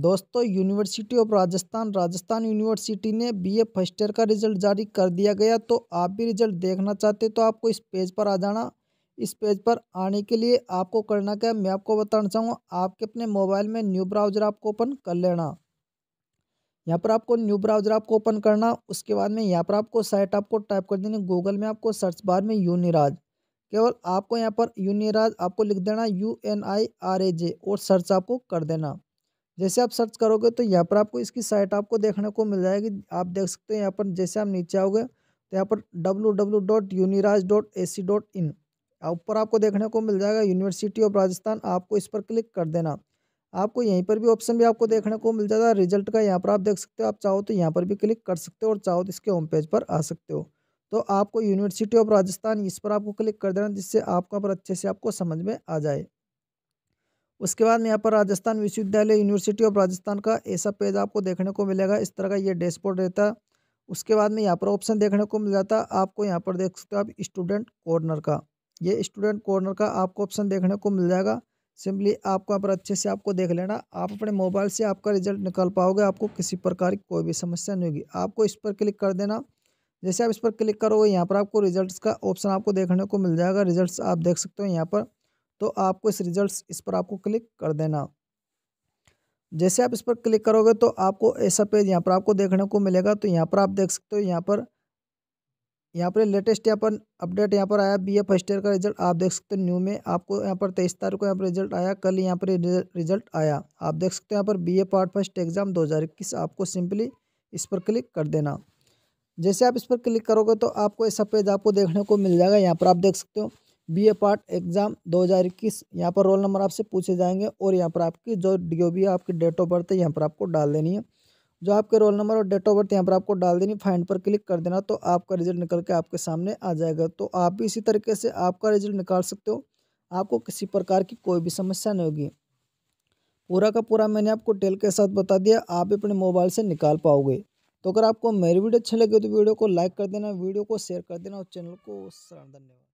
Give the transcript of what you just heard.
दोस्तों university of Rajasthan Rajasthan university ने BA first year का रिजल्ट जारी कर दिया गया तो आप भी रिजल्ट देखना चाहते तो आपको इस पेज पर आ जाना इस पेज पर आने के लिए आपको करना क्या मैं आपको बताना चाहूँगा आपके अपने मोबाइल में न्यू ब्राउजर आपको ओपन कर लेना यहाँ पर आपको न्यू ब्राउजर आपको ओपन करना उसके बाद में यहाँ पर आपको साइट आपको टाइप कर देनी गूगल में आपको सर्च बार में यूनिराज केवल आपको यहाँ पर यूनिराज आपको लिख देना U N I R A J और सर्च आपको कर देना जैसे आप सर्च करोगे तो यहाँ पर आपको इसकी साइट आपको देखने को मिल जाएगी आप देख सकते हैं यहाँ पर जैसे आप नीचे आओगे तो यहाँ पर W W dot Uniraj dot A C dot in ऊपर आपको देखने को मिल जाएगा यूनिवर्सिटी ऑफ राजस्थान आपको इस पर क्लिक कर देना आपको यहीं पर भी ऑप्शन भी आपको देखने को मिल जाता है रिजल्ट का यहाँ पर आप देख सकते हो आप चाहो तो यहाँ पर भी क्लिक कर सकते हो और चाहो तो इसके होम पेज पर आ सकते हो तो आपको यूनिवर्सिटी ऑफ राजस्थान इस पर आपको क्लिक कर देना जिससे आपका पर अच्छे से आपको समझ में आ जाए उसके बाद में यहाँ पर राजस्थान विश्वविद्यालय यूनिवर्सिटी ऑफ राजस्थान का ऐसा पेज आपको देखने को मिलेगा इस तरह का ये डैशबोर्ड रहता है उसके बाद में यहाँ पर ऑप्शन देखने को मिल जाता है आपको यहाँ पर देख सकते हो आप स्टूडेंट कॉर्नर का ये स्टूडेंट कॉर्नर का आपको ऑप्शन देखने को मिल जाएगा सिंपली आपको यहाँ पर अच्छे से आपको देख लेना आप अपने मोबाइल से आपका रिजल्ट निकाल पाओगे आपको किसी प्रकार की कोई भी समस्या नहीं होगी आपको इस पर क्लिक कर देना जैसे आप इस पर क्लिक करोगे यहाँ पर आपको रिजल्ट्स का ऑप्शन आपको देखने को मिल जाएगा रिजल्ट्स आप देख सकते हो यहाँ पर तो आपको इस रिजल्ट इस पर आपको क्लिक कर देना जैसे आप इस पर क्लिक करोगे तो आपको ऐसा पेज यहाँ पर आपको देखने को मिलेगा तो यहाँ पर आप देख सकते हो यहाँ पर यहाँ पर लेटेस्ट यहाँ पर अपडेट यहाँ पर आया बी ए फर्स्ट ईयर का रिजल्ट आप देख सकते हो न्यू में आपको यहाँ पर तेईस तारीख को यहाँ पर रिजल्ट आया कल यहाँ पर रिजल्ट आया आप देख सकते हो यहाँ पर B A part first exam दो हज़ार इक्कीस आपको सिंपली इस पर क्लिक कर देना जैसे आप इस पर क्लिक करोगे तो आपको ऐसा पेज आपको देखने को मिल जाएगा यहाँ पर आप देख सकते हो बी ए पार्ट एग्जाम 2021 यहाँ पर रोल नंबर आपसे पूछे जाएंगे और यहाँ पर आपकी जो डी ओ बी है आपकी डेट ऑफ बर्थ है यहाँ पर आपको डाल देनी है जो आपके रोल नंबर और डेट ऑफ बर्थ यहाँ पर आपको डाल देनी फाइंड पर क्लिक कर देना तो आपका रिजल्ट निकल के आपके सामने आ जाएगा तो आप भी इसी तरीके से आपका रिजल्ट निकाल सकते हो आपको किसी प्रकार की कोई भी समस्या नहीं होगी पूरा का पूरा मैंने आपको टेल के साथ बता दिया आप अपने मोबाइल से निकाल पाओगे तो अगर आपको मेरी वीडियो अच्छी लगे तो वीडियो को लाइक कर देना वीडियो को शेयर कर देना और चैनल को धन्यवाद